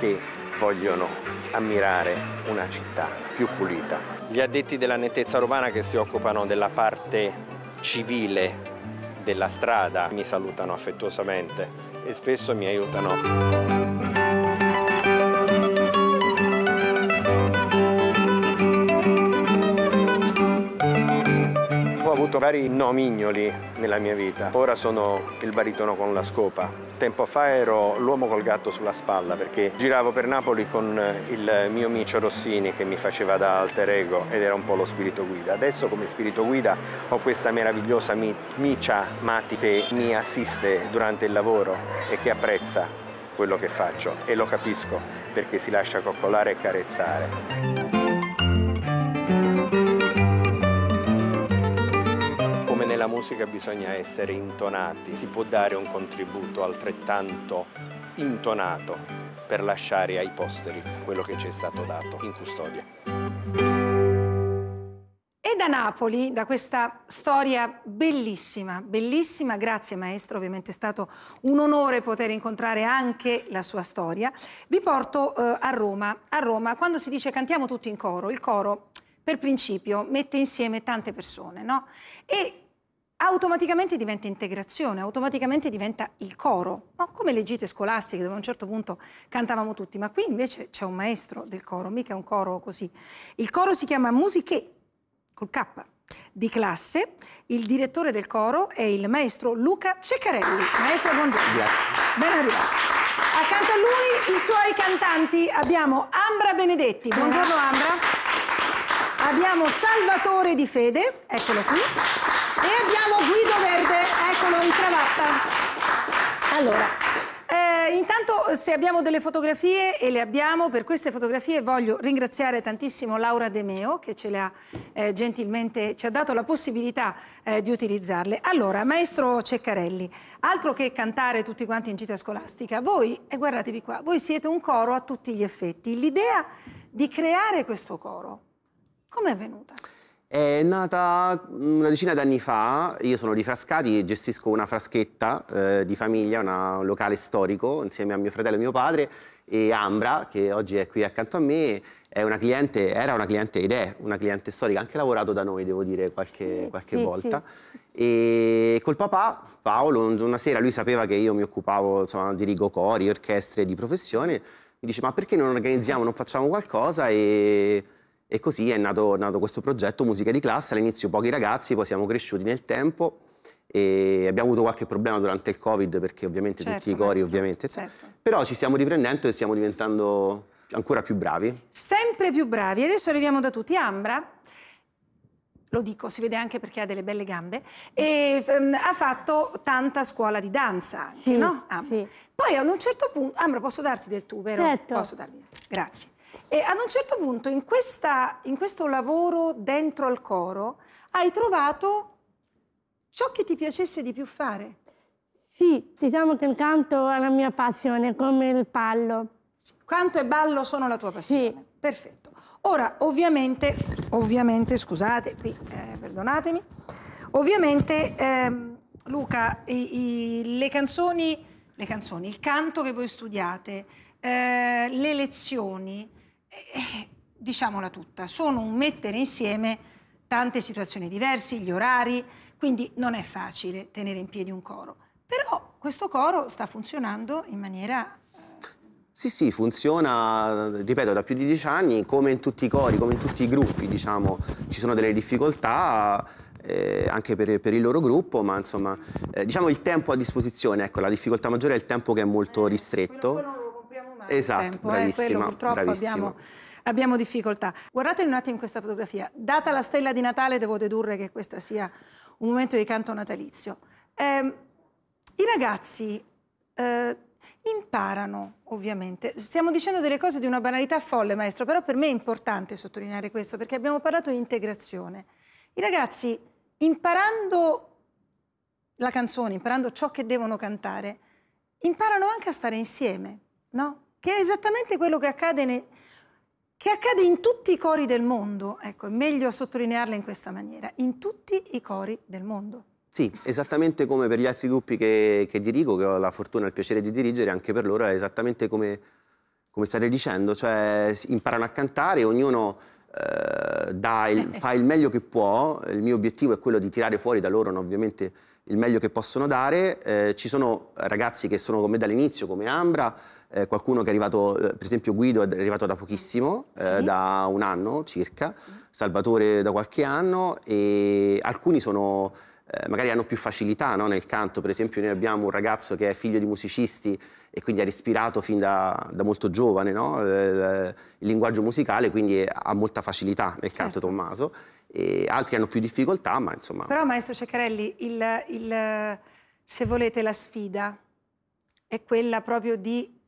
S6: che vogliono ammirare una città più pulita. Gli addetti della nettezza urbana che si occupano della parte civile della strada mi salutano affettuosamente e spesso mi aiutano. avuto vari nomignoli nella mia vita. Ora sono il baritono con la scopa. Tempo fa ero l'uomo col gatto sulla spalla perché giravo per Napoli con eh, il mio micio Rossini che mi faceva da alter ego ed era un po' lo spirito guida. Adesso come spirito guida ho questa meravigliosa Micia Matti che mi assiste durante il lavoro e che apprezza quello che faccio e lo capisco perché si lascia coccolare e carezzare nella musica bisogna essere intonati, si può dare un contributo altrettanto intonato per lasciare ai posteri quello che ci è stato dato in custodia
S1: E da Napoli, da questa storia bellissima, bellissima, grazie maestro, ovviamente è stato un onore poter incontrare anche la sua storia, vi porto eh, a Roma. A Roma, quando si dice cantiamo tutti in coro, il coro per principio mette insieme tante persone, no? E automaticamente diventa integrazione, automaticamente diventa il coro, no? come le gite scolastiche dove a un certo punto cantavamo tutti, ma qui invece c'è un maestro del coro, mica un coro così. Il coro si chiama Musiche, col K, di classe, il direttore del coro è il maestro Luca Ceccarelli. Maestro, buongiorno. Grazie. Ben arrivato. Accanto a lui i suoi cantanti abbiamo Ambra Benedetti, buongiorno Ambra. Abbiamo Salvatore Di Fede, eccolo qui. E abbiamo Guido Verde, eccolo in cravatta. Allora, eh, intanto se abbiamo delle fotografie e le abbiamo, per queste fotografie voglio ringraziare tantissimo Laura De Meo che ce le ha eh, gentilmente, ci ha dato la possibilità eh, di utilizzarle. Allora, maestro Ceccarelli, altro che cantare tutti quanti in gita scolastica, voi, e eh, guardatevi qua, voi siete un coro a tutti gli effetti. L'idea di creare questo coro, come è
S5: venuta? È nata mm, una decina d'anni fa, io sono di Frascati, gestisco una fraschetta eh, di famiglia, una, un locale storico insieme a mio fratello e mio padre e Ambra, che oggi è qui accanto a me, è una cliente, era una cliente ed è una cliente storica, anche lavorato da noi devo dire qualche, qualche sì, volta. Sì. E col papà, Paolo, una sera lui sapeva che io mi occupavo insomma, di rigocori, orchestre di professione, mi dice ma perché non organizziamo, non facciamo qualcosa e e così è nato, nato questo progetto Musica di classe, all'inizio pochi ragazzi, poi siamo cresciuti nel tempo e abbiamo avuto qualche problema durante il Covid perché ovviamente certo, tutti i cori, questo, ovviamente, certo. però ci stiamo riprendendo e stiamo diventando ancora più bravi.
S1: Sempre più bravi. Adesso arriviamo da tutti. Ambra, lo dico, si vede anche perché ha delle belle gambe, e, um, ha fatto tanta scuola di danza, sì, no? Ambra. Sì. Poi ad un certo punto, Ambra, posso darti del tuo, vero? Certo. Posso darmi. Grazie. E ad un certo punto in, questa, in questo lavoro dentro al coro hai trovato ciò che ti piacesse di più fare.
S2: Sì, diciamo che il canto è la mia passione, come il ballo. Sì, canto e ballo sono la tua passione. Sì.
S1: Perfetto. Ora, ovviamente, ovviamente, scusate, qui, eh, perdonatemi, ovviamente, eh, Luca, i, i, le, canzoni, le canzoni, il canto che voi studiate, eh, le lezioni, diciamola tutta, sono un mettere insieme tante situazioni diverse, gli orari, quindi non è facile tenere in piedi un coro. Però questo coro sta funzionando in maniera eh,
S5: sì, sì, funziona, ripeto, da più di dieci anni, come in tutti i cori, come in tutti i gruppi, diciamo, ci sono delle difficoltà eh, anche per, per, il loro gruppo, ma insomma, eh, diciamo il tempo a disposizione, ecco, la difficoltà maggiore è il tempo che è molto eh, ristretto. Quello, quello fermare esatto, tempo. Bravissima, eh, quello purtroppo bravissima. abbiamo
S1: abbiamo difficoltà. Guardate un attimo questa fotografia. Data la stella di Natale, devo dedurre che questo sia un momento di canto natalizio. Eh, I ragazzi eh, imparano, ovviamente. Stiamo dicendo delle cose di una banalità folle, maestro, però per me è importante sottolineare questo, perché abbiamo parlato di integrazione. I ragazzi, imparando la canzone, imparando ciò che devono cantare, imparano anche a stare insieme, no? che è esattamente quello che accade, ne... che accade in tutti i cori del mondo. Ecco, è meglio sottolinearla in questa maniera, in tutti i cori del mondo.
S5: Sì, esattamente come per gli altri gruppi che, che, dirigo, che ho la fortuna e il piacere di dirigere, anche per loro è esattamente come, come state dicendo, cioè imparano a cantare, ognuno eh, il, eh, eh. fa il meglio che può, il mio obiettivo è quello di tirare fuori da loro no, ovviamente il meglio che possono dare, eh, ci sono ragazzi che sono con me dall'inizio, come Ambra, eh, qualcuno che è arrivato, eh, per esempio Guido è arrivato da pochissimo, eh, sì. da un anno circa, sì. Salvatore da qualche anno e alcuni sono eh, magari hanno più facilità no? nel canto. Per esempio, noi mm. abbiamo un ragazzo che è figlio di musicisti e quindi ha respirato fin da, da molto giovane no? il, eh, il, linguaggio musicale, quindi ha molta facilità nel canto certo. Tommaso. E altri hanno più difficoltà, ma insomma.
S1: Però, maestro Ceccarelli, il, il, se volete la sfida è quella proprio di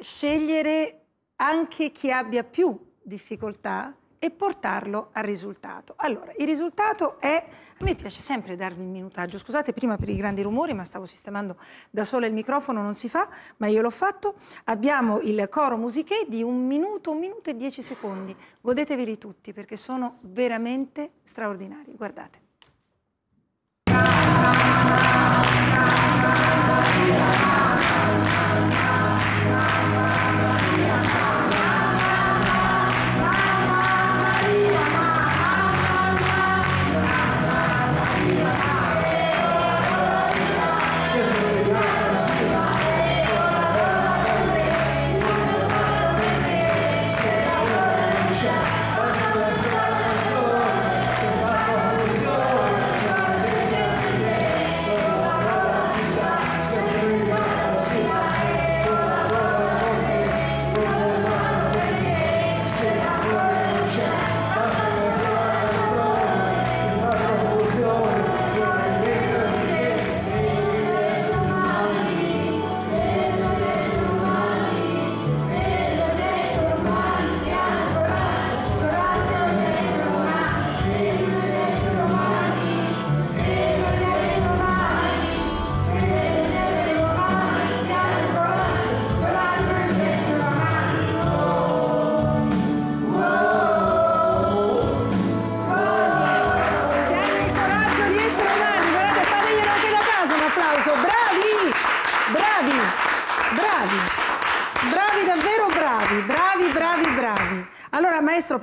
S1: scegliere anche chi abbia più difficoltà e portarlo al risultato. Allora, il risultato è... A me piace sempre darvi il minutaggio. Scusate prima per i grandi rumori, ma stavo sistemando da sola il microfono, non si fa, ma io l'ho fatto. Abbiamo il coro musiche di un minuto, un minuto e dieci secondi. Godeteveli tutti, perché sono veramente straordinari. Guardate.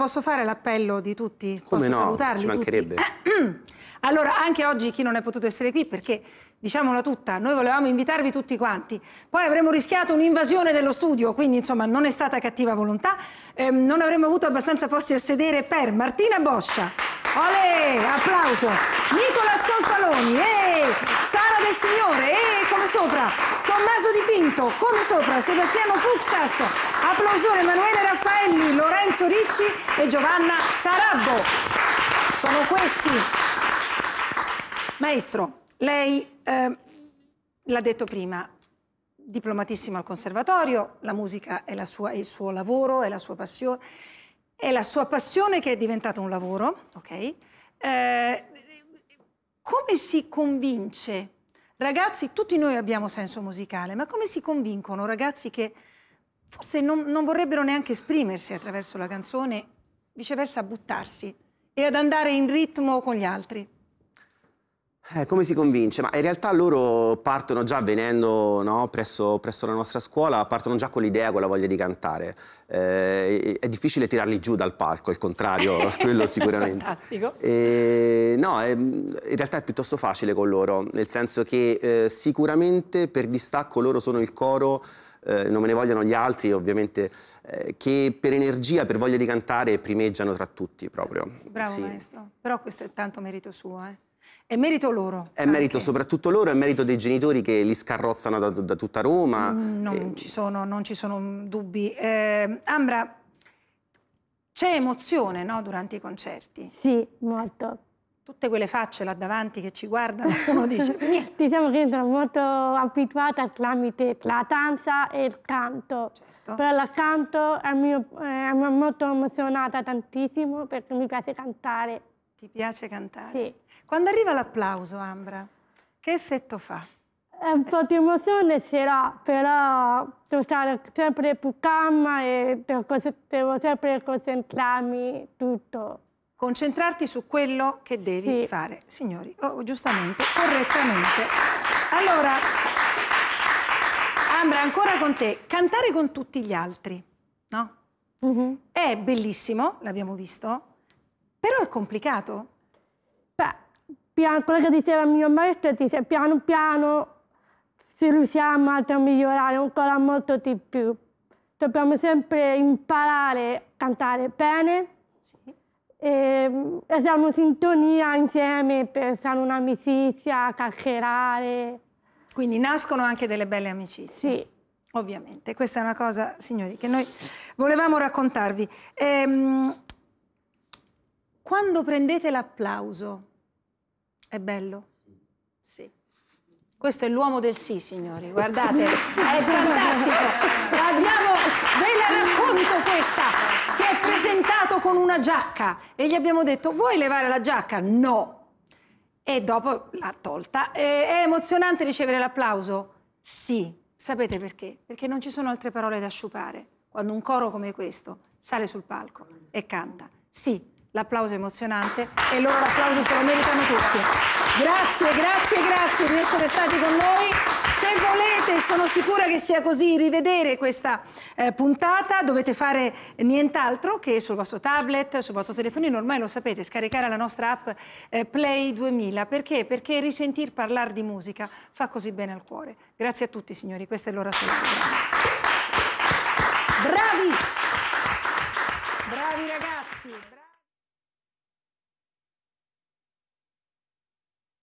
S1: posso fare l'appello di tutti? Come posso no, salutarli ci mancherebbe. Tutti? Allora, anche oggi chi non è potuto essere qui perché diciamola tutta, noi volevamo invitarvi tutti quanti, poi avremmo rischiato un'invasione dello studio, quindi insomma non è stata cattiva volontà, ehm, non avremmo avuto abbastanza posti a sedere per Martina Boscia, olè, applauso, Nicola Sconfaloni, eh, Sara del Signore, eh, come sopra, Tommaso Dipinto, come sopra, Sebastiano Fuxas, applausore. Emanuele Raffaelli, Lorenzo Ricci e Giovanna Tarabbo. Sono questi. Maestro, lei eh, l'ha detto prima, diplomatissimo al conservatorio, la musica è, la sua, è, il suo lavoro, è la sua passione, è la sua passione che è diventata un lavoro, ok? Eh, come si convince? Ragazzi, tutti noi abbiamo senso musicale, ma come si convincono ragazzi che forse non, non vorrebbero neanche esprimersi attraverso la canzone, viceversa a buttarsi e ad andare in ritmo con gli altri?
S5: Eh, come si convince? Ma in realtà loro partono già venendo no, presso, presso, la nostra scuola, partono già con l'idea, con la voglia di cantare. Eh, è difficile tirarli giù dal palco, il contrario, quello sicuramente. Fantastico. Eh, no, in realtà è piuttosto facile con loro, nel senso che eh, sicuramente per distacco loro sono il coro, eh, non me ne vogliono gli altri ovviamente, eh, che per energia, per voglia di cantare primeggiano tra tutti proprio. Bravo sì.
S1: maestro, però questo è tanto merito suo. Eh? È merito loro.
S5: È anche. merito soprattutto loro, è merito dei genitori che li scarrozzano da, da tutta Roma. Mm,
S1: non, e... Eh, ci sono, non, ci sono, dubbi. Eh, Ambra, c'è emozione no, durante i concerti? Sì, molto. Tutte quelle facce là davanti che ci guardano,
S2: uno dice diciamo che sono molto abituata tramite la danza e il canto. Certo. Però il canto è, mio, è eh, molto emozionata tantissimo perché mi piace cantare. Ti piace cantare? Sì. Quando arriva l'applauso, Ambra, che effetto fa? È un po' di emozione c'era, però devo stare sempre più calma e devo sempre concentrarmi tutto. Concentrarti su quello che devi sì. fare, signori,
S1: oh, giustamente, correttamente. Allora, Ambra, ancora con te, cantare con tutti gli altri, no? Mm -hmm. È bellissimo,
S2: l'abbiamo visto, però è complicato. Beh, piano, quello che diceva mio maestro, dice piano piano se riusciamo a migliorare ancora molto di più. Dobbiamo sempre imparare a cantare bene sì. e essere in sintonia insieme per stare un'amicizia, chiacchierare. Quindi nascono anche delle belle amicizie.
S1: Sì. Ovviamente, questa è una cosa, signori, che noi volevamo raccontarvi. Ehm, quando prendete l'applauso, è bello? Sì. Questo è l'uomo del sì, signori. Guardate, è fantastico. Abbiamo, ve la racconto questa. Si è presentato con una giacca e gli abbiamo detto, vuoi levare la giacca? No. E dopo l'ha tolta. è emozionante ricevere l'applauso? Sì. Sapete perché? Perché non ci sono altre parole da sciupare Quando un coro come questo sale sul palco e canta, sì, l'applauso è emozionante e loro l'applauso se lo meritano tutti. Grazie, grazie, grazie di essere stati con noi. Se volete, sono sicura che sia così, rivedere questa eh, puntata, dovete fare nient'altro che sul vostro tablet, sul vostro telefonino, ormai lo sapete, scaricare la nostra app eh, Play 2000. Perché? Perché risentir parlare di musica fa così bene al cuore. Grazie a tutti signori, questa è l'ora solare. Grazie. Bravi! Bravi
S3: ragazzi!